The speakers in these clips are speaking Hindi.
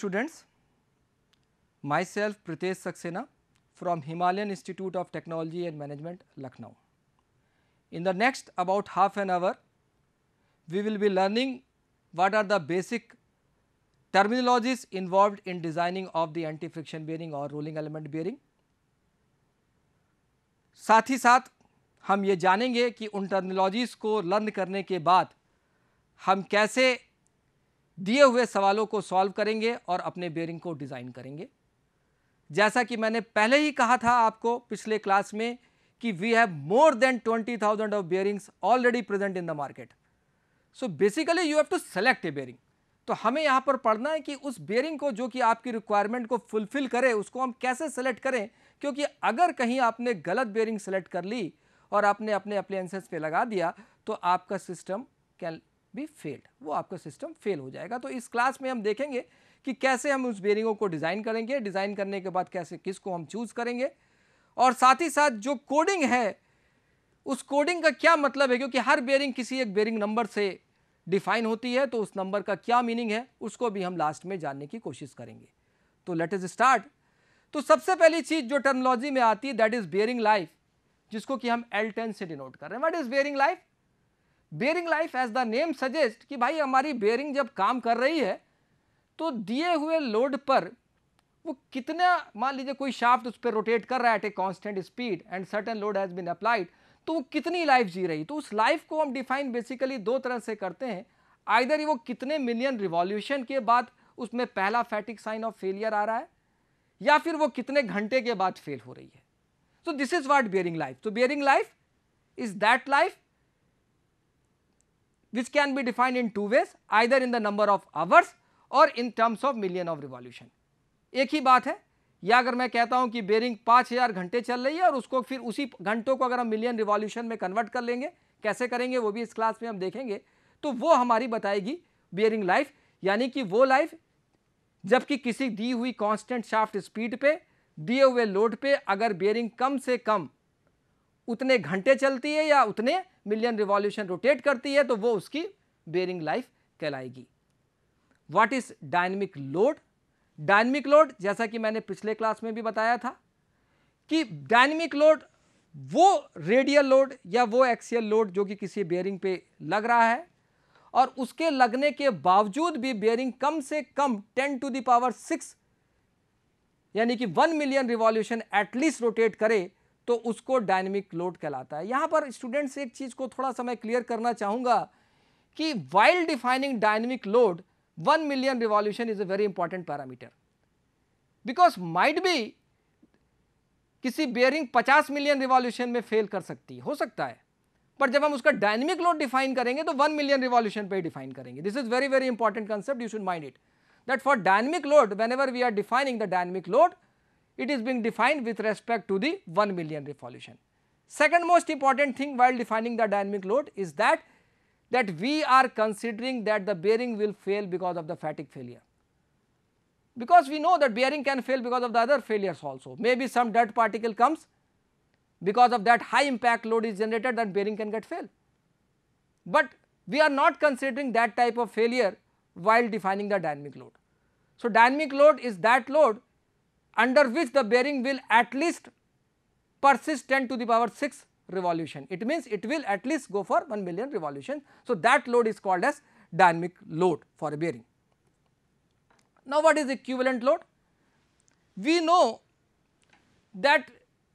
students, myself Pritesh Saxena from Himalayan Institute of Technology and Management, Lucknow. In the next about half an hour, we will be learning what are the basic terminologies involved in designing of the anti-friction bearing or rolling element bearing. साथ ही साथ हम ये जानेंगे कि उन टर्मिनोलॉजीज़ को लर्न करने के बाद हम कैसे दिए हुए सवालों को सॉल्व करेंगे और अपने बेयरिंग को डिज़ाइन करेंगे जैसा कि मैंने पहले ही कहा था आपको पिछले क्लास में कि we have more than 20,000 of bearings already present in the market so basically you have to select a bearing तो हमें यहाँ पर पढ़ना है कि उस बेयरिंग को जो कि आपकी रिक्वायरमेंट को फुलफिल करे उसको हम कैसे सेलेक्ट करें क्योंकि अगर कहीं आपने गलत बेयरिंग सेलेक्ट कर ली और आपने अपने अप्लायंसेस पे लगा दिया तो आपका सिस्टम कैन बी फेल्ड वो आपका सिस्टम फेल हो जाएगा तो इस क्लास में हम देखेंगे कि कैसे हम उस बेरिंगों को डिज़ाइन करेंगे डिज़ाइन करने के बाद कैसे किसको हम चूज़ करेंगे और साथ ही साथ जो कोडिंग है उस कोडिंग का क्या मतलब है क्योंकि हर बेरिंग किसी एक बेरिंग नंबर से डिफाइन होती है तो उस नंबर का क्या मीनिंग है उसको भी हम लास्ट में जानने की कोशिश करेंगे तो लेट इज़ स्टार्ट तो सबसे पहली चीज़ जो टर्मोलॉजी में आती है दैट इज़ बेयरिंग लाइफ जिसको कि हम एल टेन से डिनोट कर रहे हैं what is bearing life bearing life as the name suggest कि भाई हमारी बेरिंग जब काम कर रही है तो दिए हुए लोड पर वो कितना मान लीजिए कोई शाफ्ट उस पर रोटेट कर रहा है at a constant speed and certain load has been applied तो वो कितनी लाइफ जी रही तो उस लाइफ को हम डिफाइन बेसिकली दो तरह से करते हैं आइधर ही वो कितने मिलियन रिवॉल्यूशन के बाद उसमें पहला फैटिक साइन ऑफ फेलियर आ रहा है या फिर वो कितने घंटे के बाद फेल हो रही है so this is what bearing life तो bearing life is that life which can be defined in two ways either in the number of hours or in terms of million of revolution. एक ही बात है या अगर मैं कहता हूं कि बेरिंग 5000 घंटे चल रही है और उसको फिर उसी घंटों को अगर हम मिलियन रिवॉल्यूशन में कन्वर्ट कर लेंगे कैसे करेंगे वो भी इस क्लास में हम देखेंगे तो वो हमारी बताएगी बेरिंग लाइफ यानी कि वो लाइफ जबकि किसी दी हुई कांस्टेंट शाफ्ट स्पीड पे दिए हुए लोड पे अगर बेरिंग कम से कम उतने घंटे चलती है या उतने मिलियन रिवॉल्यूशन रोटेट करती है तो वो उसकी बेरिंग लाइफ कहलाएगी what is dynamic load dynamic load जैसा कि मैंने पिछले क्लास में भी बताया था कि डायनेमिक लोड वो रेडियल लोड या वो एक्सियल लोड जो कि किसी बेयरिंग पे लग रहा है और उसके लगने के बावजूद भी बेयरिंग कम से कम 10 टू दावर सिक्स यानी कि 1 मिलियन रिवॉल्यूशन एटलीस्ट रोटेट करे तो उसको डायनेमिक लोड कहलाता है यहाँ पर स्टूडेंट्स एक चीज़ को थोड़ा सा मैं क्लियर करना चाहूँगा कि while defining dynamic load one million revolution is a very important parameter because might भी किसी बेयरिंग 50 मिलियन रिवॉल्यूशन में फेल कर सकती है हो सकता है पर जब हम उसका डायनेमिक लोड डिफाइन करेंगे तो 1 मिलियन रिवॉल्यूशन पे ही डिफाइन करेंगे this is very very important concept you should mind it that for dynamic load whenever we are defining the dynamic load it is being defined with respect to the 1 million revolution. Second most important thing while defining the dynamic load is that that we are considering that the bearing will fail because of the fatigue failure. Because we know that bearing can fail because of the other failures also, maybe some dirt particle comes because of that high impact load is generated that bearing can get fail. But we are not considering that type of failure while defining the dynamic load. So, dynamic load is that load under which the bearing will at least persist 10 to the power 6 revolution. It means it will at least go for 1 million revolution. So, that load is called as dynamic load for a bearing. Now, what is equivalent load? We know that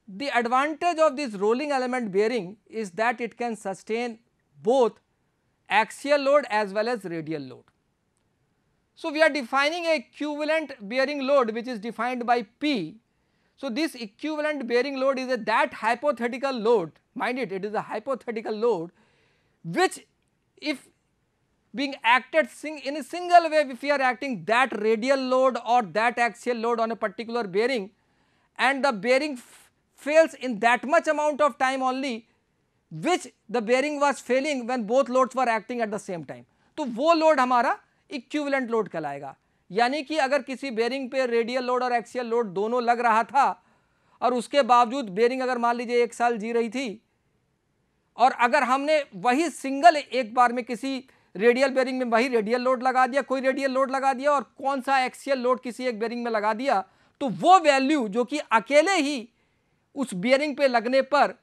the advantage of this rolling element bearing is that it can sustain both axial load as well as radial load. So, we are defining a equivalent bearing load which is defined by P. So, this equivalent bearing load is a that hypothetical load mind it it is a hypothetical load which if being acted in a single way if we are acting that radial load or that axial load on a particular bearing and the bearing fails in that much amount of time only which the bearing was failing when both loads were acting at the same time. So वो load, हमारा इक्विवेलेंट लोड कहलाएगा यानी कि अगर किसी बेरिंग पे रेडियल लोड और एक्सियल लोड दोनों लग रहा था और उसके बावजूद बेरिंग अगर मान लीजिए एक साल जी रही थी और अगर हमने वही सिंगल एक बार में किसी रेडियल बेरिंग में वही रेडियल लोड लगा दिया कोई रेडियल लोड लगा दिया और कौन सा एक्सियल लोड किसी एक बेरिंग में लगा दिया तो वो वैल्यू जो कि अकेले ही उस बेरिंग पे लगने पर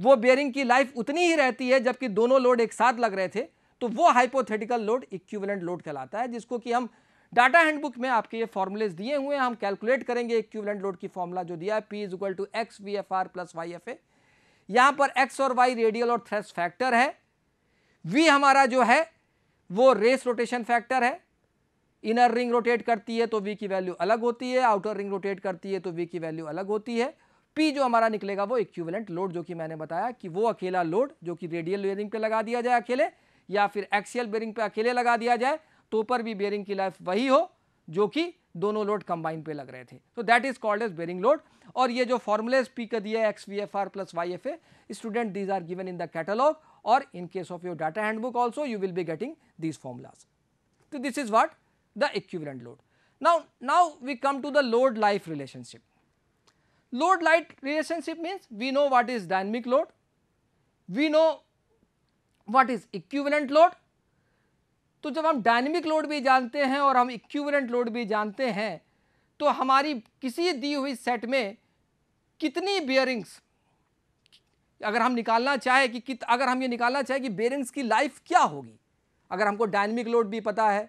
वो बेरिंग की लाइफ उतनी ही रहती है जबकि दोनों लोड एक साथ लग रहे थे तो वो हाइपोथेटिकल लोड इक्विवेलेंट लोड कहलाता है जिसको कि हम डाटा हैंडबुक में आपके ये फॉर्मूलेज दिए हुए हैं हम कैलकुलेट करेंगे इक्विवेलेंट लोड की फॉर्मुला जो दिया है P is equal to X V F R plus Y F A यहां पर एक्स और वाई रेडियल और थ्रेस्ट फैक्टर है वी हमारा जो है वो रेस रोटेशन फैक्टर है इनर रिंग रोटेट करती है तो वी की वैल्यू अलग होती है आउटर रिंग रोटेट करती है तो वी की वैल्यू अलग होती है पी जो हमारा निकलेगा वो इक्विवेलेंट लोड जो कि मैंने बताया कि वो अकेला लोड जो कि रेडियल रिंग पे लगा दिया जाए अकेले या फिर एक्सीएल बेरिंग पे अकेले लगा दिया जाए तो ऊपर भी बेरिंग की लाइफ वही हो जो कि दोनों लोड कंबाइन पे लग रहे थे तो that is called as bearing load और ये जो फॉर्मुलेज पी कर दिया है X V F R plus Y F A student these are given in the catalogue और in case of your data handbook also you will be getting these formulas so this is what the equivalent load now now we come to the load life relationship load light relationship means we know what is dynamic load we know what is equivalent load तो जब हम डायनेमिक लोड भी जानते हैं और हम इक्विवेलेंट लोड भी जानते हैं तो हमारी किसी दी हुई सेट में कितनी बियरिंग्स अगर हम निकालना चाहें कि, कित अगर हम ये निकालना चाहें कि बियरिंग्स की लाइफ क्या होगी अगर हमको डायनेमिक लोड भी पता है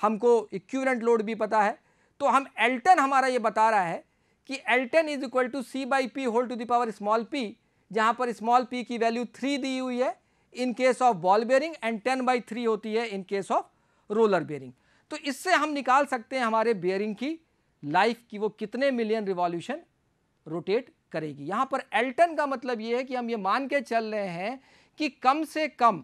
हमको इक्विवेलेंट लोड भी पता है तो हम एल्टन हमारा ये बता रहा है कि L ten is equal to C by P whole to the power small P जहाँ पर स्मॉल पी की वैल्यू थ्री दी हुई है in case of ball bearing and ten by three होती है in case of roller bearing तो इससे हम निकाल सकते हैं हमारे बेयरिंग की लाइफ की वो कितने मिलियन रिवॉल्यूशन रोटेट करेगी यहाँ पर एल्टन का मतलब ये है कि हम ये मान के चल रहे हैं कि कम से कम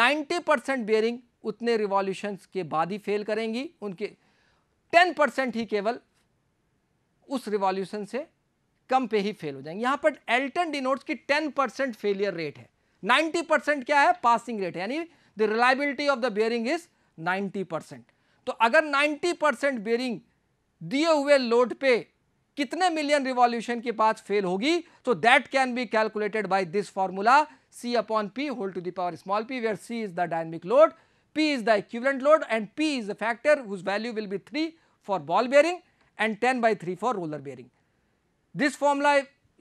90 परसेंट बेयरिंग उतने रिवॉल्यूशन के बाद ही फेल करेंगी उनके 10 परसेंट ही केवल उस रिवॉल्यूशन से कम पे ही फेल हो जाएंगे यहाँ पर एल्टन डिनोट्स की 10 परसेंट फेलियर रेट है 90 परसेंट क्या है पासिंग रेट यानी the reliability of the bearing is 90 percent तो अगर 90 परसेंट बेयरिंग दिए हुए लोड पे कितने मिलियन रिवॉल्यूशन के बाद फेल होगी तो that can be calculated by this formula c upon p whole to the power small p where c is the dynamic load p is the equivalent load and p is the factor whose value will be 3 for ball bearing and 10 by 3 for roller bearing this formula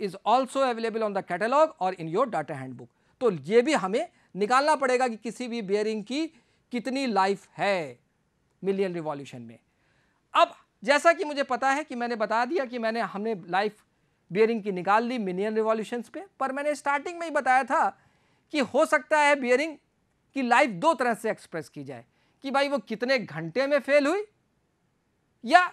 is also available on the catalog or in your data handbook तो ये भी हमें निकालना पड़ेगा कि किसी भी बेयरिंग की कितनी लाइफ है मिलियन रिवॉल्यूशन में अब जैसा कि मुझे पता है कि मैंने बता दिया कि मैंने हमने लाइफ बियरिंग की निकाल ली मिलियन रिवॉल्यूशंस पे पर मैंने स्टार्टिंग में ही बताया था कि हो सकता है बियरिंग की लाइफ दो तरह से एक्सप्रेस की जाए कि भाई वो कितने घंटे में फेल हुई या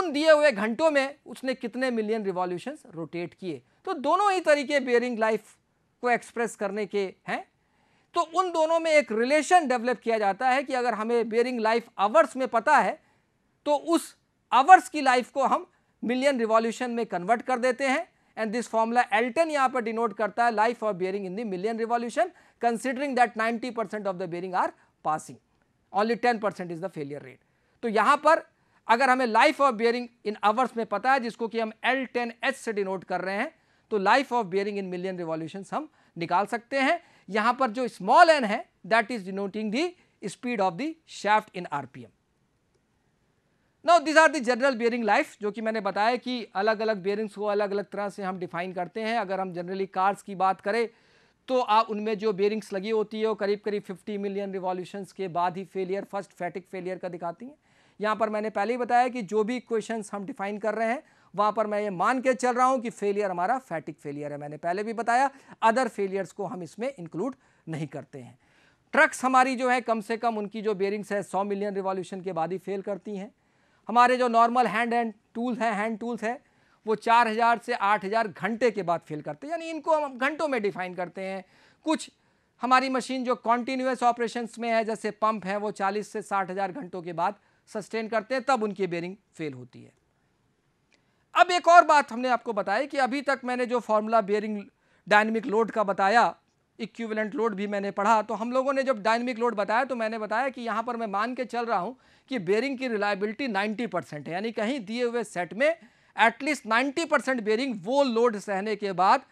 उन दिए हुए घंटों में उसने कितने मिलियन रिवॉल्यूशन रोटेट किए तो दोनों ही तरीके बियरिंग लाइफ को एक्सप्रेस करने के हैं तो उन दोनों में एक रिलेशन डेवलप किया जाता है कि अगर हमें बेरिंग लाइफ आवर्स में पता है तो उस आवर्स की लाइफ को हम मिलियन रिवॉल्यूशन में कन्वर्ट कर देते हैं एंड दिस फॉर्मूला एल्टन यहाँ पर डिनोट करता है life of bearing in the million revolution considering that 90 percent of the bearing are passing only 10 percent is the failure rate तो यहाँ पर अगर हमें life of bearing in hours में पता है जिसको कि हम एल टेन एच से डिनोट कर रहे हैं तो life of bearing in million revolution हम निकाल सकते हैं यहां पर जो स्मॉल एन है that is denoting the speed of the shaft in RPM now this are the general bearing life जो कि मैंने बताया कि अलग अलग बियरिंग्स को अलग अलग तरह से हम डिफाइन करते हैं अगर हम जनरली कार्स की बात करें तो आप उनमें जो बियरिंग्स लगी होती है वो करीब करीब 50 मिलियन रिवॉल्यूशंस के बाद ही फेलियर फर्स्ट फैटिक फेलियर का दिखाती हैं यहाँ पर मैंने पहले ही बताया कि जो भी क्वेश्चन हम डिफाइन कर रहे हैं वहाँ पर मैं ये मान के चल रहा हूँ कि फेलियर हमारा फैटिक फेलियर है मैंने पहले भी बताया अदर फेलियर्स को हम इसमें इंक्लूड नहीं करते हैं ट्रक्स हमारी जो है कम से कम उनकी जो बेरिंग्स है सौ मिलियन रिवॉल्यूशन के बाद ही फेल करती हैं हमारे जो नॉर्मल हैंड एंड टूल्स हैं हैंड टूल्स है वो चार हज़ार से आठ हज़ार घंटे के बाद फेल करते हैं यानी इनको हम घंटों में डिफाइन करते हैं कुछ हमारी मशीन जो कॉन्टीन्यूस ऑपरेशन में है जैसे पंप है वो चालीस से साठ हज़ार घंटों के बाद सस्टेन करते हैं तब उनकी बेरिंग फेल होती है अब एक और बात हमने आपको बताई कि अभी तक मैंने जो फार्मूला बेयरिंग डायनेमिक लोड का बताया इक्विवेलेंट लोड भी मैंने पढ़ा तो हम लोगों ने जब डायनेमिक लोड बताया तो मैंने बताया कि यहाँ पर मैं मान के चल रहा हूँ कि बेयरिंग की रिलायबिलिटी 90 परसेंट है यानी कहीं दिए हुए सेट में एटलीस्ट 90 परसेंट बेयरिंग वो लोड सहने के बाद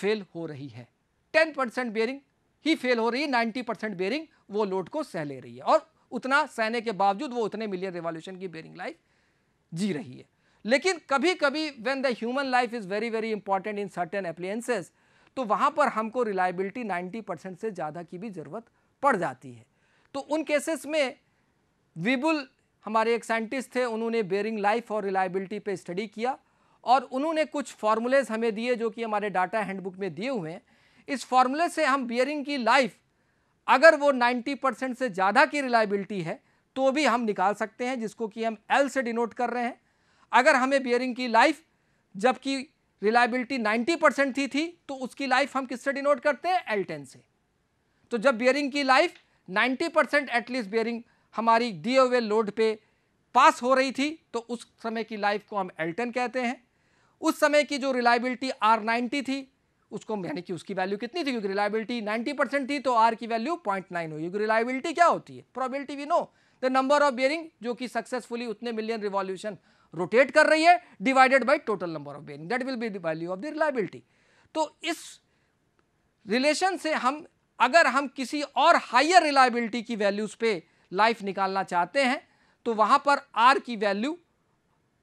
फेल हो रही है टेन परसेंट बेरिंग ही फेल हो रही है नाइन्टी परसेंट बेयरिंग वो लोड को सह ले रही है और उतना सहने के बावजूद वो उतने मिलियन रिवॉल्यूशन की बेयरिंग लाइफ जी रही है लेकिन कभी कभी when the human life is very very important in certain appliances तो वहाँ पर हमको रिलायबिलिटी 90 परसेंट से ज़्यादा की भी ज़रूरत पड़ जाती है तो उन केसेस में विबुल हमारे एक साइंटिस्ट थे उन्होंने बेरिंग लाइफ और रिलायबिलिटी पे स्टडी किया और उन्होंने कुछ फार्मूलेज हमें दिए जो कि हमारे डाटा हैंडबुक में दिए हुए हैं इस फार्मूले से हम बियरिंग की लाइफ अगर वो 90 परसेंट से ज़्यादा की रिलायबिलिटी है तो भी हम निकाल सकते हैं जिसको कि हम एल से डिनोट कर रहे हैं अगर हमें बियरिंग की लाइफ जबकि रिलायबिलिटी 90 परसेंट थी थी तो उसकी लाइफ हम किससे डिनोट करते हैं एल टेन से तो जब बियरिंग की लाइफ 90 परसेंट एटलीस्ट बियरिंग हमारी दिए हुए लोड पे पास हो रही थी तो उस समय की लाइफ को हम एल टेन कहते हैं उस समय की जो रिलायबिलिटी आर नाइन्टी थी उसको यानी कि उसकी वैल्यू कितनी थी क्योंकि रिलायबिलिटी 90 परसेंट थी तो आर की वैल्यू पॉइंट नाइन हुई क्योंकि रिलायबिलिटी क्या होती है probability we know the number of bearing जो कि सक्सेसफुली उतने मिलियन रिवॉल्यूशन रोटेट कर रही है divided by total number of bearing that will be value of the reliability तो इस रिलेशन से हम अगर हम किसी और हाइयर रिलायबिलिटी की वैल्यूज़ पे लाइफ निकालना चाहते हैं तो वहां पर आर की वैल्यू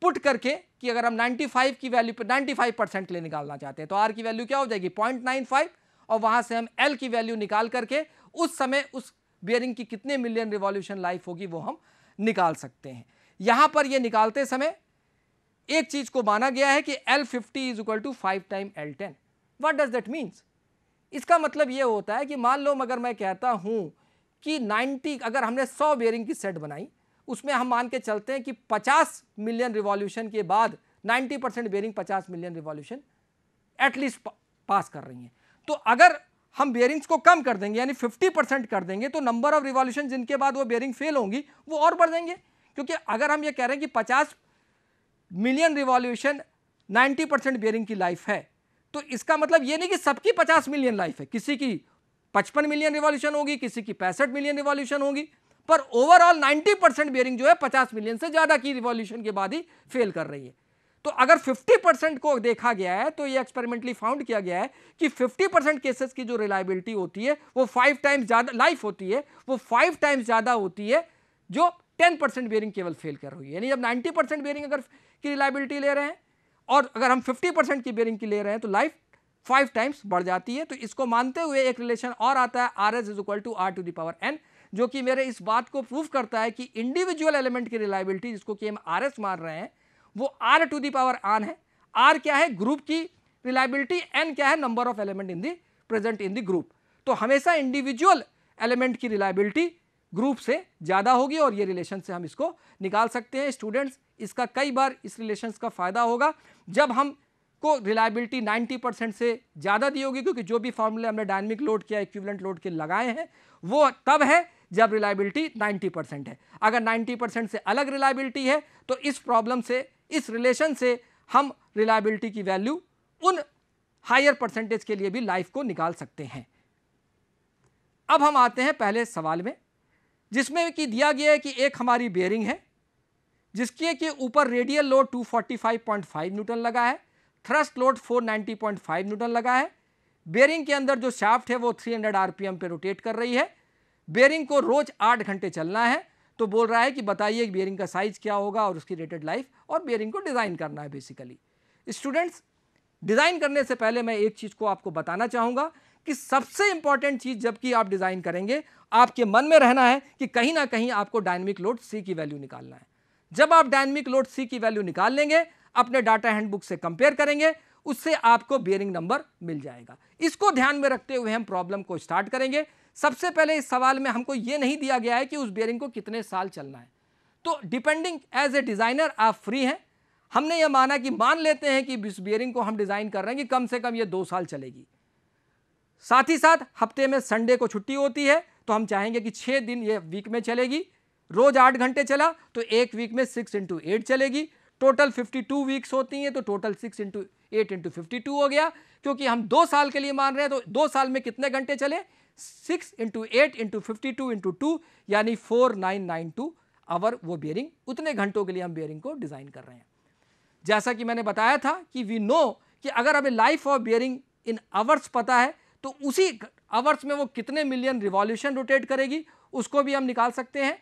पुट करके कि अगर हम 95 की वैल्यू पर 95 परसेंट के लिए निकालना चाहते हैं तो आर की वैल्यू क्या हो जाएगी 0.95 और वहाँ से हम एल की वैल्यू निकाल करके उस समय उस बियरिंग की कितने मिलियन रिवॉल्यूशन लाइफ होगी वो हम निकाल सकते हैं यहाँ पर ये निकालते समय एक चीज़ को माना गया है कि L fifty is equal to five time L ten what does that means इसका मतलब ये होता है कि मान लो मगर मैं कहता हूं कि 90 अगर हमने 100 बेयरिंग की सेट बनाई उसमें हम मान के चलते हैं कि 50 मिलियन रिवॉल्यूशन के बाद 90 percent bearing 50 million revolution at least pass कर रही हैं तो अगर हम बेयरिंग्स को कम कर देंगे यानी 50 परसेंट कर देंगे तो नंबर ऑफ रिवॉल्यूशन जिनके बाद वो बेयरिंग फेल होंगी वो और बढ़ जाएंगे क्योंकि अगर हम ये कह रहे हैं कि पचास मिलियन रिवॉल्यूशन 90 परसेंट बियरिंग की लाइफ है तो इसका मतलब ये नहीं कि सबकी 50 मिलियन लाइफ है किसी की 55 मिलियन रिवॉल्यूशन होगी किसी की पैंसठ मिलियन रिवॉल्यूशन होगी पर ओवरऑल 90 परसेंट बियरिंग जो है 50 मिलियन से ज़्यादा की रिवॉल्यूशन के बाद ही फेल कर रही है तो अगर 50 परसेंट को देखा गया है तो ये एक्सपेरिमेंटली फाउंड किया गया है कि 50 परसेंट केसेस की जो रिलायबिलिटी होती है वो फाइव टाइम्स ज़्यादा लाइफ होती है वो फाइव टाइम्स ज़्यादा होती है जो टेन परसेंट बेयरिंग केवल फेल कर रही है यानी जब नाइन्टी परसेंट बेयरिंग अगर की रिलायबिलिटी ले रहे हैं और अगर हम फिफ्टी परसेंट की बेयरिंग की ले रहे हैं तो लाइफ फाइव टाइम्स बढ़ जाती है तो इसको मानते हुए एक रिलेशन और आता है R S is equal to R to the power N जो कि मेरे इस बात को प्रूव करता है कि इंडिविजुअल एलिमेंट की रिलायबिलिटी जिसको कि हम आर एस मार रहे हैं वो आर टू दावर आन है आर क्या है ग्रुप की रिलायबिलिटी एन क्या है number of element in the present in the group तो हमेशा इंडिविजुअल एलिमेंट की रिलायबिलिटी ग्रुप से ज़्यादा होगी और ये रिलेशन से हम इसको निकाल सकते हैं स्टूडेंट्स इसका कई बार इस रिलेशन का फ़ायदा होगा जब हम को रिलायबिलिटी 90 परसेंट से ज़्यादा दी होगी क्योंकि जो भी फॉर्मूले हमने डायनमिक लोड किया इक्विवेलेंट लोड के लगाए हैं वो तब है जब रिलायबिलिटी 90 परसेंट है अगर 90 परसेंट से अलग रिलायबिलिटी है तो इस प्रॉब्लम से इस रिलेशन से हम रिलायबिलिटी की वैल्यू उन हायर परसेंटेज के लिए भी लाइफ को निकाल सकते हैं अब हम आते हैं पहले सवाल में जिसमें कि दिया गया है कि एक हमारी बेयरिंग है जिसके कि ऊपर रेडियल लोड 245.5 न्यूटन लगा है थ्रस्ट लोड 490.5 न्यूटन लगा है बेयरिंग के अंदर जो शाफ्ट है वो 300 आरपीएम पे रोटेट कर रही है बेयरिंग को रोज आठ घंटे चलना है तो बोल रहा है कि बताइए बेयरिंग का साइज क्या होगा और उसकी रेटेड लाइफ और बेयरिंग को डिज़ाइन करना है बेसिकली स्टूडेंट्स डिज़ाइन करने से पहले मैं एक चीज़ को आपको बताना चाहूँगा कि सबसे इंपॉर्टेंट चीज़ जबकि आप डिज़ाइन करेंगे आपके मन में रहना है कि कहीं ना कहीं आपको डायनेमिक लोड सी की वैल्यू निकालना है जब आप डायनमिक लोड सी की वैल्यू निकाल लेंगे अपने डाटा हैंडबुक से कंपेयर करेंगे उससे आपको बेयरिंग नंबर मिल जाएगा इसको ध्यान में रखते हुए हम प्रॉब्लम को स्टार्ट करेंगे सबसे पहले इस सवाल में हमको ये नहीं दिया गया है कि उस बेयरिंग को कितने साल चलना है तो डिपेंडिंग एज ए डिज़ाइनर आप फ्री हैं हमने ये माना कि मान लेते हैं कि इस बियरिंग को हम डिज़ाइन कर रहे हैं कि कम से कम ये दो साल चलेगी साथ ही साथ हफ्ते में संडे को छुट्टी होती है तो हम चाहेंगे कि छः दिन ये वीक में चलेगी रोज़ आठ घंटे चला तो एक वीक में सिक्स इंटू एट चलेगी टोटल फिफ्टी टू वीक्स होती हैं तो total six into eight into fifty two हो गया क्योंकि हम दो साल के लिए मान रहे हैं तो दो साल में कितने घंटे चले six into eight into fifty two into two यानी four nine nine two hour वो बियरिंग उतने घंटों के लिए हम बियरिंग को डिज़ाइन कर रहे हैं जैसा कि मैंने बताया था कि वी नो कि अगर हमें life of bearing in hours पता है तो उसी आवर्स में वो कितने मिलियन रिवॉल्यूशन रोटेट करेगी उसको भी हम निकाल सकते हैं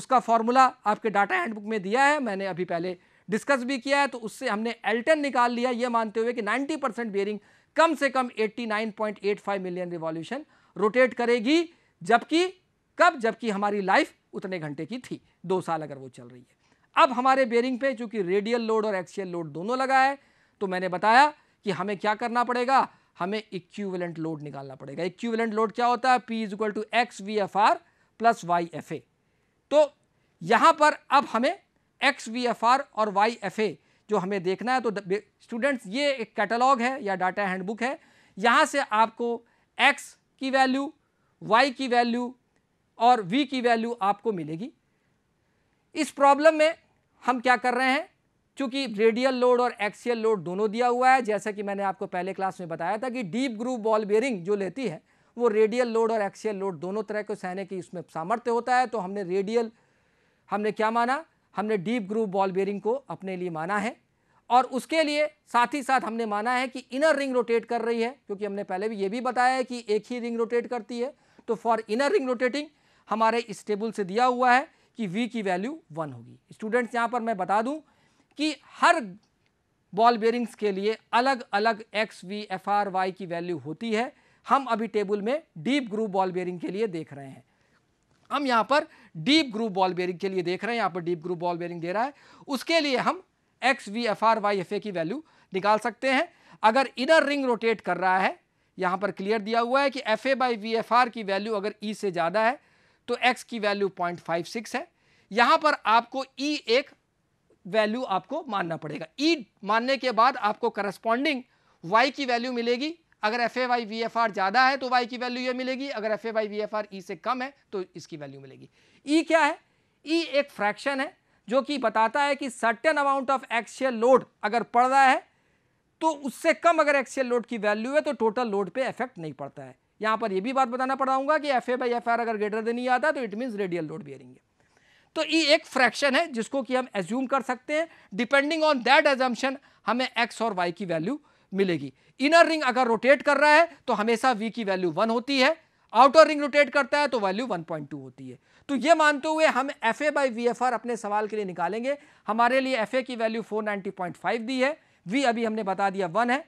उसका फॉर्मूला आपके डाटा हैंडबुक में दिया है मैंने अभी पहले डिस्कस भी किया है तो उससे हमने एल्टन निकाल लिया ये मानते हुए कि 90 परसेंट बियरिंग कम से कम 89.85 मिलियन रिवॉल्यूशन रोटेट करेगी जबकि कब जबकि हमारी लाइफ उतने घंटे की थी दो साल अगर वो चल रही है अब हमारे बियरिंग पे चूंकि रेडियल लोड और एक्सियल लोड दोनों लगा है तो मैंने बताया कि हमें क्या करना पड़ेगा हमें इक्विवेलेंट लोड निकालना पड़ेगा इक्विवेलेंट लोड क्या होता है P is equal to X V F R plus Y F A तो यहाँ पर अब हमें एक्स वी एफ आर और वाई एफ ए जो हमें देखना है तो स्टूडेंट्स ये एक कैटलॉग है या डाटा हैंडबुक है यहाँ से आपको एक्स की वैल्यू वाई की वैल्यू और वी की वैल्यू आपको मिलेगी इस प्रॉब्लम में हम क्या कर रहे हैं चूंकि रेडियल लोड और एक्सियल लोड दोनों दिया हुआ है जैसा कि मैंने आपको पहले क्लास में बताया था कि डीप ग्रूव बॉल बेयरिंग जो लेती है वो रेडियल लोड और एक्सियल लोड दोनों तरह को सहने की उसमें सामर्थ्य होता है तो हमने रेडियल हमने क्या माना हमने डीप ग्रूव बॉल बेयरिंग को अपने लिए माना है और उसके लिए साथ ही साथ हमने माना है कि इनर रिंग रोटेट कर रही है क्योंकि हमने पहले भी ये भी बताया है कि एक ही रिंग रोटेट करती है तो फॉर इनर रिंग रोटेटिंग हमारे इस टेबल से दिया हुआ है कि वी की वैल्यू वन होगी स्टूडेंट्स यहाँ पर मैं बता दूँ कि हर बॉल बेयरिंग्स के लिए अलग अलग X V F R Y की वैल्यू होती है हम अभी टेबल में डीप ग्रुप बॉल बेयरिंग के लिए देख रहे हैं हम यहाँ पर डीप ग्रुप बॉल बेयरिंग के लिए देख रहे हैं यहाँ पर डीप ग्रुप बॉल बेयरिंग दे रहा है उसके लिए हम X V F R Y F A की वैल्यू निकाल सकते हैं अगर इनर रिंग रोटेट कर रहा है यहाँ पर क्लियर दिया हुआ है कि F A by V F R की वैल्यू अगर ई e से ज़्यादा है तो एक्स की वैल्यू पॉइंट फाइव सिक्स है यहाँ पर आपको ई e एक वैल्यू आपको मानना पड़ेगा ई e मानने के बाद आपको करस्पॉन्डिंग वाई की वैल्यू मिलेगी अगर F A by V F R ज़्यादा है तो वाई की वैल्यू ये मिलेगी अगर F A by V F R e से कम है तो इसकी वैल्यू मिलेगी ई e क्या है ई e एक फ्रैक्शन है जो कि बताता है कि certain amount of axial load अगर पड़ रहा है तो उससे कम अगर एक्सियल लोड की वैल्यू है तो टोटल लोड पे इफेक्ट नहीं पड़ता है यहाँ पर यह भी बात बताना पड़ाऊंगा कि F A by F R अगर ग्रेटर देन ही आता तो it means radial load bearing है तो ई e एक फ्रैक्शन है जिसको कि हम एज्यूम कर सकते हैं डिपेंडिंग ऑन दैट एजम्पन हमें एक्स और वाई की वैल्यू मिलेगी इनर रिंग अगर रोटेट कर रहा है तो हमेशा वी की वैल्यू वन होती है आउटर रिंग रोटेट करता है तो वैल्यू वन पॉइंट टू होती है तो ये मानते हुए हम F A by V F R अपने सवाल के लिए निकालेंगे हमारे लिए एफ ए की value four ninety point five दी है वी अभी हमने बता दिया वन है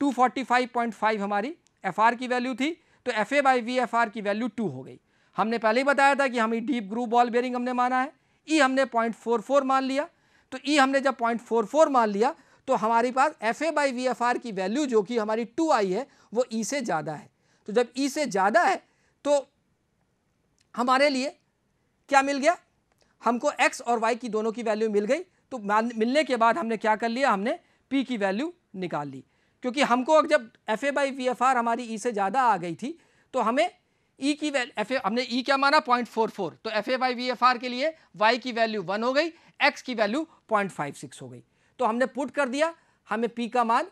two forty five point five हमारी एफ आर की वैल्यू थी तो F A by V F R की वैल्यू टू हो गई हमने पहले ही बताया था कि हमें डीप ग्रू बॉल बेयरिंग हमने माना है ई हमने पॉइंट फोर फोर मान लिया तो ई हमने जब पॉइंट फोर फोर मान लिया तो हमारे पास F A by V F R की वैल्यू जो कि हमारी टू आई है वो ई से ज़्यादा है तो जब ई से ज़्यादा है तो हमारे लिए क्या मिल गया हमको एक्स और वाई की दोनों की वैल्यू मिल गई तो मिलने के बाद हमने क्या कर लिया हमने पी की वैल्यू निकाल ली क्योंकि हमको जब F A by V F R हमारी ई से ज़्यादा आ गई थी तो हमें ई e की वैल्यू एफ ए हमने ई e क्या माना पॉइंट फोर फोर तो F A by V F R के लिए वाई की वैल्यू वन हो गई एक्स की वैल्यू पॉइंट फाइव सिक्स हो गई तो हमने पुट कर दिया हमें पी का मान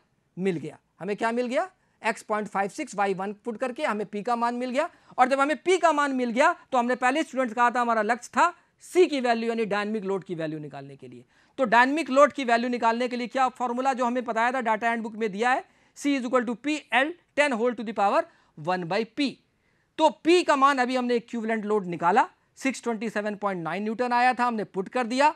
मिल गया हमें क्या मिल गया X point five six Y one put करके हमें पी का मान मिल गया और जब हमें पी का मान मिल गया तो हमने पहले स्टूडेंट्स कहा था हमारा लक्ष्य था सी की वैल्यू यानी डायनमिक लोड की वैल्यू निकालने के लिए तो डायनमिक लोड की वैल्यू निकालने के लिए क्या फॉर्मूला जो हमें बताया था डाटा एंड बुक में दिया है C is equal to P L ten whole to the power one by P तो P का मान अभी हमने इक्विवेलेंट लोड निकाला 627.9 न्यूटन आया था हमने पुट कर दिया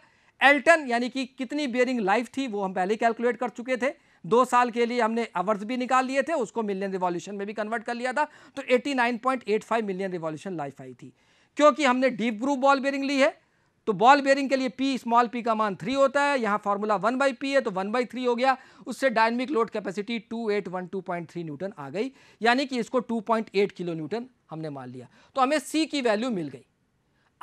एल्टन यानी कि कितनी बेयरिंग लाइफ थी वो हम पहले कैलकुलेट कर चुके थे दो साल के लिए हमने अवर्स भी निकाल लिए थे उसको मिलियन रिवॉल्यूशन में भी कन्वर्ट कर लिया था तो 89.85 मिलियन रिवॉल्यूशन लाइफ आई थी क्योंकि हमने डीप ग्रूप बॉल बेयरिंग ली है तो बॉल बेयरिंग के लिए पी स्मॉल पी का मान थ्री होता है यहाँ फार्मूला वन बाई पी है तो वन बाई थ्री हो गया उससे dynamic load capacity two eight one two point three newton आ गई यानी कि इसको two point eight kilo newton हमने मान लिया तो हमें सी की वैल्यू मिल गई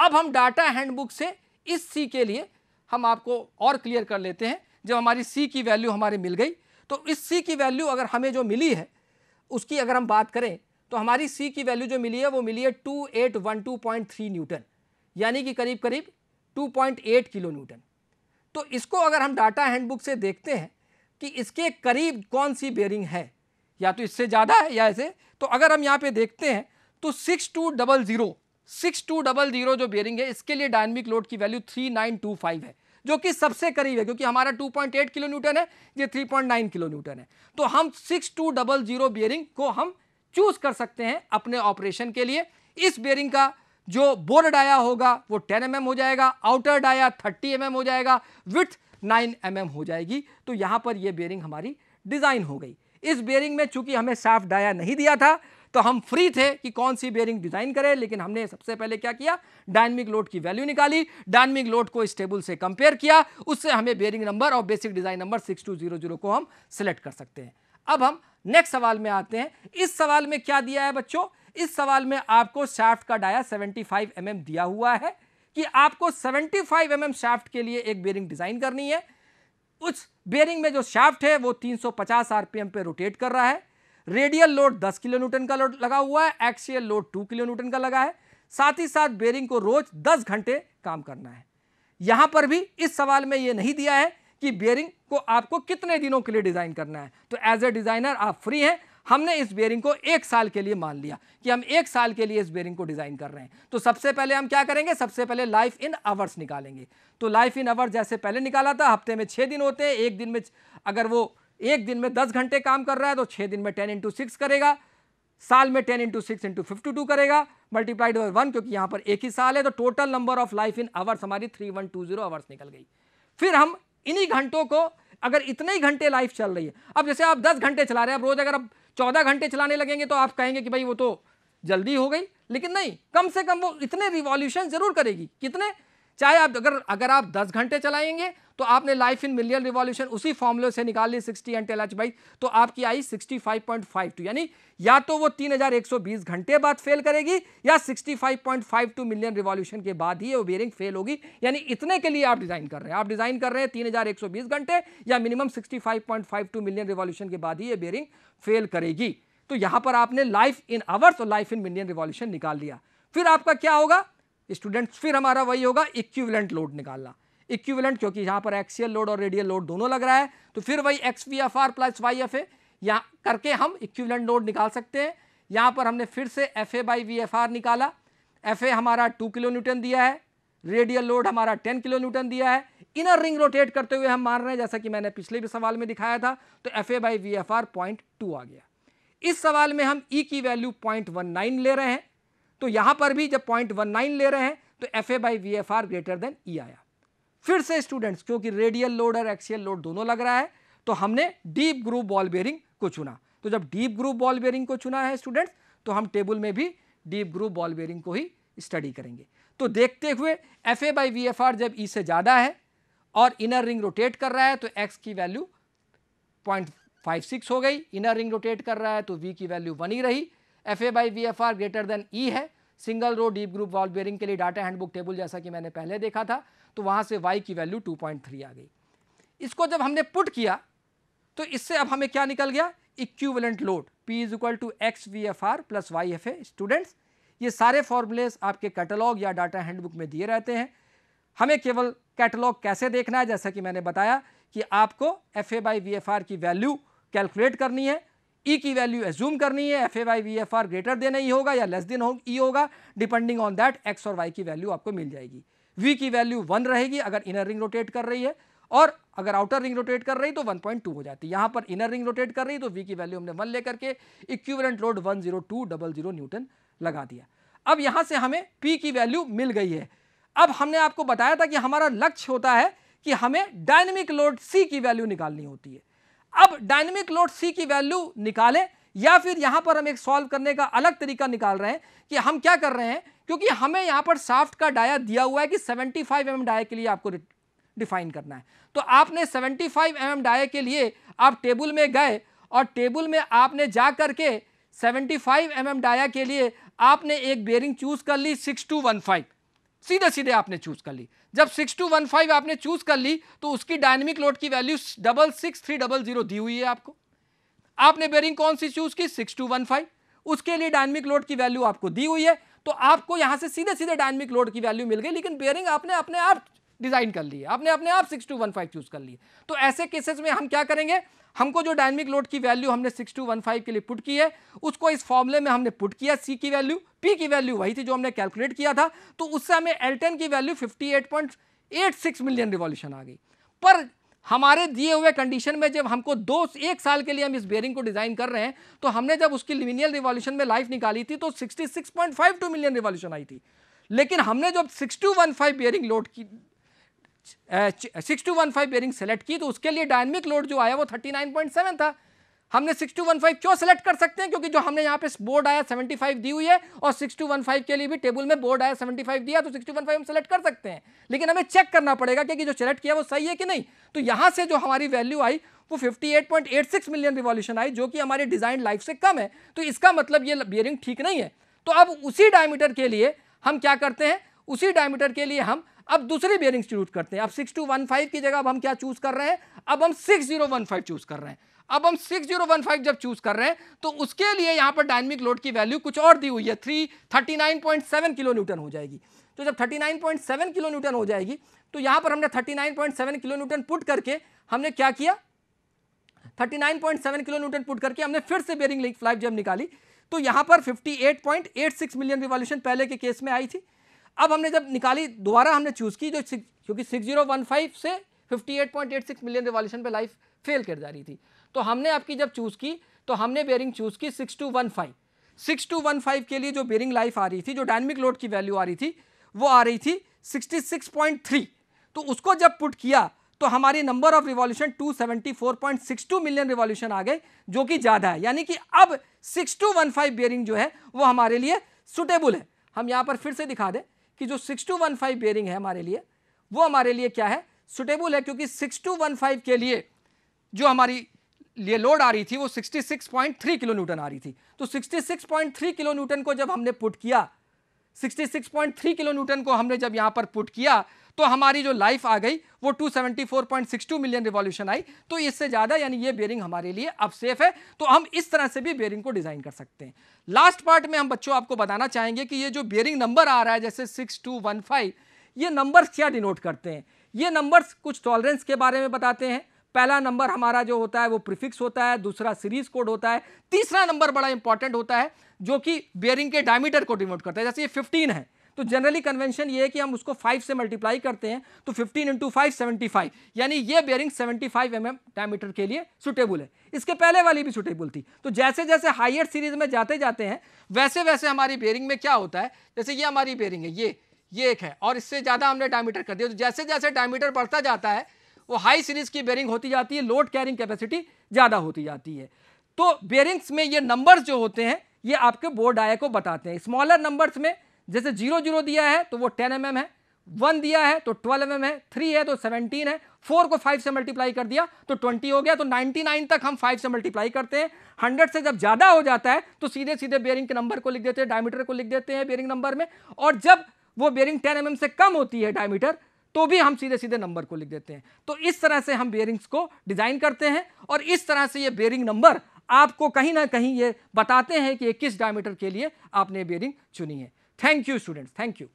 अब हम डाटा हैंडबुक से इस सी के लिए हम आपको और क्लियर कर लेते हैं जब हमारी सी की वैल्यू हमारे मिल गई तो इस सी की वैल्यू अगर हमें जो मिली है उसकी अगर हम बात करें तो हमारी सी की वैल्यू जो मिली है वो मिली है two eight one two point three newton यानी कि करीब करीब two point eight kilo newton तो इसको अगर हम डाटा हैंडबुक से देखते हैं कि इसके करीब कौन सी बेरिंग है या तो इससे ज़्यादा है या ऐसे तो अगर हम यहाँ पे देखते हैं तो six two double zero six two double zero जो बेरिंग है इसके लिए डायनमिक लोड की value three nine two five है जो कि सबसे करीब है क्योंकि हमारा two point eight kilo newton है ये three point nine kilo newton है तो हम six two double zero bearing को हम चूज कर सकते हैं अपने ऑपरेशन के लिए इस बेरिंग का जो बोर डाया होगा वो टेन एम mm हो जाएगा outer dia thirty M mm हो जाएगा विथ नाइन एम एम हो जाएगी तो यहाँ पर ये बेरिंग हमारी डिज़ाइन हो गई इस बेरिंग में चूंकि हमें साफ डाया नहीं दिया था तो हम फ्री थे कि कौन सी बेयरिंग डिज़ाइन करें लेकिन हमने सबसे पहले क्या किया डायनमिक लोड की वैल्यू निकाली डायनमिक लोड को स्टेबल से कंपेयर किया उससे हमें बेयरिंग नंबर और basic design number six two zero zero को हम सिलेक्ट कर सकते हैं अब हम नेक्स्ट सवाल में आते हैं इस सवाल में क्या दिया है बच्चों इस सवाल में आपको शाफ्ट का डाया 75 फाइव mm दिया हुआ है कि आपको 75 फाइव mm शाफ्ट के लिए एक बेयरिंग डिज़ाइन करनी है उस बेयरिंग में जो शाफ्ट है वो 350 आरपीएम पे रोटेट कर रहा है रेडियल लोड 10 किलो न्यूटन का लोड लगा हुआ है एक्सियल लोड 2 किलो न्यूटन का लगा है साथ ही साथ बेरिंग को रोज 10 घंटे काम करना है यहां पर भी इस सवाल में यह नहीं दिया है कि बेरिंग को आपको कितने दिनों के लिए डिज़ाइन करना है तो एज ए डिज़ाइनर आप फ्री हैं हमने इस बेरिंग को एक साल के लिए मान लिया कि हम एक साल के लिए इस बेरिंग को डिज़ाइन कर रहे हैं तो सबसे पहले हम क्या करेंगे सबसे पहले लाइफ इन आवर्स निकालेंगे तो लाइफ इन आवर्स जैसे पहले निकाला था हफ्ते में छह दिन होते हैं एक दिन में अगर वो एक दिन में दस घंटे काम कर रहा है तो छः दिन में टेन इंटू सिक्स करेगा साल में ten into six into fifty two करेगा मल्टीप्लाइड बाई वन क्योंकि यहाँ पर एक ही साल है तो total number of life in hours हमारी three one two zero hours निकल गई फिर हम इन्हीं घंटों को अगर इतने ही घंटे लाइफ चल रही है अब जैसे आप दस घंटे चला रहे हैं अब रोज़ अगर आप चौदह घंटे चलाने लगेंगे तो आप कहेंगे कि भाई वो तो जल्दी हो गई लेकिन नहीं कम से कम वो इतने रिवॉल्यूशन ज़रूर करेगी कितने चाहे आप अगर अगर आप दस घंटे चलाएंगे तो आपने लाइफ इन मिलियन रिवॉल्यूशन उसी फॉर्मुले से निकाल ली sixty and tell H by तो आपकी आई sixty five point five two यानी या तो वो तीन हज़ार एक सौ बीस घंटे बाद फेल करेगी या sixty five point five two million revolution के बाद ही वो बेयरिंग फेल होगी यानी इतने के लिए आप डिज़ाइन कर रहे हैं आप डिज़ाइन कर रहे हैं तीन हज़ार एक सौ बीस घंटे या minimum sixty five point five two million revolution के बाद ही ये बेयरिंग फेल करेगी तो यहाँ पर आपने लाइफ इन आवर्स और लाइफ इन मिलियन रिवॉल्यूशन निकाल लिया फिर आपका क्या होगा स्टूडेंट्स फिर हमारा वही होगा इक्विवेलेंट लोड निकालना इक्विवेलेंट क्योंकि यहाँ पर एक्सियल लोड और रेडियल लोड दोनों लग रहा है तो फिर वही X V F R plus Y F A यहाँ करके हम इक्विवेलेंट लोड निकाल सकते हैं यहाँ पर हमने फिर से F A by V F R निकाला एफ ए हमारा टू किलो न्यूटन दिया है रेडियल लोड हमारा टेन किलो न्यूटन दिया है इनर रिंग रोटेट करते हुए हम मान रहे हैं जैसा कि मैंने पिछले भी सवाल में दिखाया था तो F A by V F R point two आ गया इस सवाल में हम ई e की वैल्यू पॉइंट वन नाइन ले रहे हैं तो यहाँ पर भी जब पॉइंट वन नाइन ले रहे हैं तो F A by V F R greater than e आया फिर से स्टूडेंट्स क्योंकि रेडियल लोड और एक्सियल लोड दोनों लग रहा है तो हमने डीप ग्रुप बॉल बेयरिंग को चुना तो जब डीप ग्रुप बॉल बेयरिंग को चुना है स्टूडेंट्स तो हम टेबल में भी डीप ग्रुप बॉल बेयरिंग को ही स्टडी करेंगे तो देखते हुए F A by V F R जब ई e से ज़्यादा है और इनर रिंग रोटेट कर रहा है तो एक्स की वैल्यू पॉइंट फाइव सिक्स हो गई इनर रिंग रोटेट कर रहा है तो वी की वैल्यू वन ही रही F A by V F R greater than e है single row deep groove ball bearing के लिए डाटा हैंडबुक टेबल जैसा कि मैंने पहले देखा था तो वहाँ से वाई की वैल्यू टू आ गई इसको जब हमने पुट किया तो इससे अब हमें क्या निकल गया equivalent load P is equal to X V F R plus Y F A students ये सारे फॉर्मूलेस आपके कैटलॉग या डाटा हैंडबुक में दिए रहते हैं हमें केवल कैटलॉग कैसे देखना है जैसा कि मैंने बताया कि आपको F A by V F R की वैल्यू कैलकुलेट करनी है ई e की वैल्यू एज्यूम करनी है F A by V F R greater than ही e होगा या लेस देन हो ई होगा डिपेंडिंग ऑन दैट एक्स और वाई की वैल्यू आपको मिल जाएगी वी की वैल्यू वन रहेगी अगर इनर रिंग रोटेट कर रही है और अगर आउटर रिंग रोटेट कर रही तो 1.2 हो जाती है यहां पर इनर रिंग रोटेट कर रही तो वी की वैल्यू हमने वन लेकर के equivalent load one zero two double zero newton लगा दिया अब यहां से हमें पी की वैल्यू मिल गई है अब हमने आपको बताया था कि हमारा लक्ष्य होता है कि हमें डायनेमिक लोड सी की वैल्यू निकालनी होती है अब डायनेमिक लोड सी की वैल्यू निकालें या फिर यहां पर हम एक सॉल्व करने का अलग तरीका निकाल रहे हैं कि हम क्या कर रहे हैं क्योंकि हमें यहाँ पर साफ्ट का डाया दिया हुआ है कि 75 फाइव mm डाया के लिए आपको डिफाइन करना है तो आपने 75 फाइव mm डाया के लिए आप टेबल में गए और टेबल में आपने जा कर के 75 फाइव mm डाया के लिए आपने एक बेरिंग चूज़ कर ली सिक्स टू वन फाइव सीधे सीधे आपने चूज़ कर ली जब सिक्स टू वन फाइव आपने चूज़ कर ली तो उसकी डायनेमिक लोड की value double six three double zero दी हुई है आपको आपने बेरिंग कौन सी चूज़ की सिक्स टू वन फाइव उसके लिए डायनेमिक लोड की वैल्यू आपको दी हुई है तो आपको यहां से सीधे सीधे डायनमिक लोड की वैल्यू मिल गई लेकिन बेयरिंग आपने अपने आप डिज़ाइन कर ली आपने अपने आप six to one five choose कर लिया तो ऐसे केसेस में हम क्या करेंगे हमको जो डायनमिक लोड की वैल्यू हमने सिक्स टू वन फाइव के लिए पुट की है उसको इस फॉर्मूले में हमने पुट किया सी की वैल्यू पी की वैल्यू वही थी जो हमने कैलकुलेट किया था तो उससे हमें एल्टन की value fifty eight point eight six million revolution आ गई पर हमारे दिए हुए कंडीशन में जब हमको दो एक साल के लिए हम इस बेयरिंग को डिज़ाइन कर रहे हैं तो हमने जब उसकी लिविनियल रिवॉल्यूशन में लाइफ निकाली थी तो 66.52 मिलियन रिवॉल्यूशन आई थी लेकिन हमने जब 6215 बेयरिंग लोड की six to one five bearing select की तो उसके लिए डायनमिक लोड जो आया वो थर्टी नाइन पॉइंट सेवन था हमने 6215 क्यों सेलेक्ट कर सकते हैं क्योंकि जो हमने यहाँ पे बोर्ड आया 75 दी हुई है और 6215 के लिए भी टेबल में बोर्ड आया 75 दिया तो 6215 हम सेलेक्ट कर सकते हैं लेकिन हमें चेक करना पड़ेगा कि जो सेलेक्ट किया वो सही है कि नहीं तो यहाँ से जो हमारी वैल्यू आई वो 58.86 मिलियन रिवॉल्यूशन आई जो कि हमारे डिजाइन लाइफ से कम है तो इसका मतलब ये बियरिंग ठीक नहीं है तो अब उसी डायमीटर के लिए हम क्या करते हैं उसी डायमीटर के लिए हम अब दूसरी बियरिंग चूज करते हैं अब सिक्स की जगह अब हम क्या चूज कर रहे हैं अब हम सिक्स चूज कर रहे हैं अब हम 6015 जब चूज कर रहे हैं तो उसके लिए यहां पर डायनमिक लोड की वैल्यू कुछ और दी हुई है three thirty nine point seven kilo newton हो जाएगी तो जब thirty nine point seven kilo newton हो जाएगी तो यहां पर हमने thirty nine point seven kilo newton put करके हमने क्या किया thirty nine point seven kilo newton put करके हमने फिर से बेरिंग लिंक फ्लाइव जब निकाली तो यहाँ पर fifty eight point eight six million revolution पहले के केस में आई थी अब हमने जब निकाली दोबारा हमने चूज़ की जो क्योंकि सिक्स जीरो वन फाइव से fifty eight point eight six million revolution पर लाइफ फेल कर जा रही थी तो हमने आपकी जब चूज़ की तो हमने बेयरिंग चूज़ की six to one five six to one five के लिए जो बेयरिंग लाइफ आ रही थी जो डायनमिक लोड की वैल्यू आ रही थी वो आ रही थी सिक्सटी सिक्स पॉइंट थ्री तो उसको जब पुट किया तो हमारी number of revolution two seventy four point six two million revolution आ गए जो कि ज़्यादा है यानी कि अब सिक्स टू वन फाइव बेयरिंग जो है वो हमारे लिए सुटेबल है हम यहाँ पर फिर से दिखा दें कि जो six to one five bearing है हमारे लिए वो हमारे लिए क्या है सुटेबल है क्योंकि सिक्स टू वन फाइव के लिए जो हमारी लिए लोड आ रही थी वो 66.3 किलो न्यूटन आ रही थी तो 66.3 किलो न्यूटन को जब हमने पुट किया 66.3 किलो न्यूटन को हमने जब यहाँ पर पुट किया तो हमारी जो लाइफ आ गई वो 274.62 मिलियन रिवॉल्यूशन आई तो इससे ज़्यादा यानी ये बेरिंग हमारे लिए अब सेफ है तो हम इस तरह से भी बेरिंग को डिज़ाइन कर सकते हैं लास्ट पार्ट में हम बच्चों आपको बताना चाहेंगे कि ये जो बेरिंग नंबर आ रहा है जैसे सिक्स टू वन फाइव ये नंबर्स क्या डिनोट करते हैं ये नंबर्स कुछ टॉलरेंस के बारे में बताते हैं पहला नंबर हमारा जो होता है वो प्रिफिक्स होता है दूसरा सीरीज कोड होता है तीसरा नंबर बड़ा इंपॉर्टेंट होता है जो कि बेयरिंग के डायमीटर को डिनोट करता है जैसे ये फिफ्टीन है तो जनरली कन्वेंशन ये है कि हम उसको फाइव से मल्टीप्लाई करते हैं तो fifteen into five seventy five यानी ये bearing seventy five M M diameter के लिए सुटेबल है इसके पहले वाली भी सुटेबल थी तो जैसे जैसे हाइयर सीरीज में जाते जाते हैं वैसे वैसे हमारी बेयरिंग में क्या होता है जैसे ये हमारी बेयरिंग है ये ये एक है और इससे ज़्यादा हमने डायमीटर कर दिया तो जैसे जैसे डायमीटर बढ़ता जाता है वो हाई सीरीज की बेरिंग होती जाती है लोड कैरिंग कैपेसिटी ज़्यादा होती जाती है तो बेरिंग्स में ये नंबर्स जो होते हैं ये आपके बोर्ड आय को बताते हैं स्मॉलर नंबर्स में जैसे जीरो जीरो दिया है तो वो टेन एम mm है वन दिया है तो ट्वेल्व एम mm है थ्री है तो सेवनटीन है फोर को फाइव से मल्टीप्लाई कर दिया तो ट्वेंटी हो गया तो नाइन्टी नाइन तक हम फाइव से मल्टीप्लाई करते हैं हंड्रेड से जब ज़्यादा हो जाता है तो सीधे सीधे बेयरिंग के नंबर को लिख देते हैं डायमीटर को लिख देते हैं बेयरिंग नंबर में और जब वो बेयरिंग टेन एम mm से कम होती है डायमीटर तो भी हम सीधे सीधे नंबर को लिख देते हैं तो इस तरह से हम बेयरिंग्स को डिज़ाइन करते हैं और इस तरह से ये बेयरिंग नंबर आपको कहीं ना कहीं ये बताते हैं कि ये किस डायमीटर के लिए आपने बेयरिंग चुनी है thank you students thank you